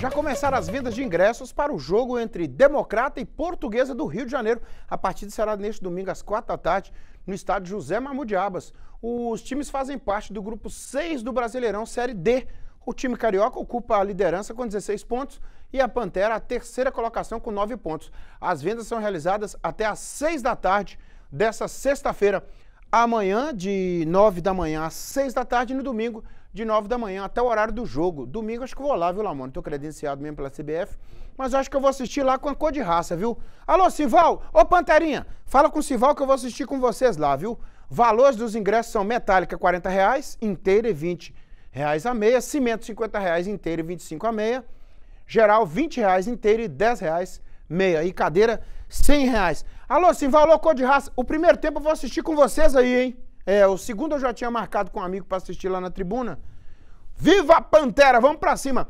Já começaram as vendas de ingressos para o jogo entre Democrata e Portuguesa do Rio de Janeiro. A partida será neste domingo às quatro da tarde no estádio José Mamudiabas. Os times fazem parte do grupo 6 do Brasileirão Série D. O time carioca ocupa a liderança com 16 pontos e a Pantera a terceira colocação com 9 pontos. As vendas são realizadas até às 6 da tarde dessa sexta-feira amanhã de 9 da manhã às 6 da tarde e no domingo de 9 da manhã até o horário do jogo. Domingo acho que vou lá, viu, Lamone? Tô credenciado mesmo pela CBF, mas acho que eu vou assistir lá com a cor de raça, viu? Alô, Sival! Ô, Panterinha! Fala com o Sival que eu vou assistir com vocês lá, viu? Valores dos ingressos são metálica 40 reais, inteira e 20 reais a meia, cimento 50 reais inteira e 25 a meia, geral 20 reais inteira e 10 reais meia e cadeira 100 reais. Alô, Simval, alô, cor de raça. O primeiro tempo eu vou assistir com vocês aí, hein? É, o segundo eu já tinha marcado com um amigo para assistir lá na tribuna. Viva a Pantera! Vamos para cima!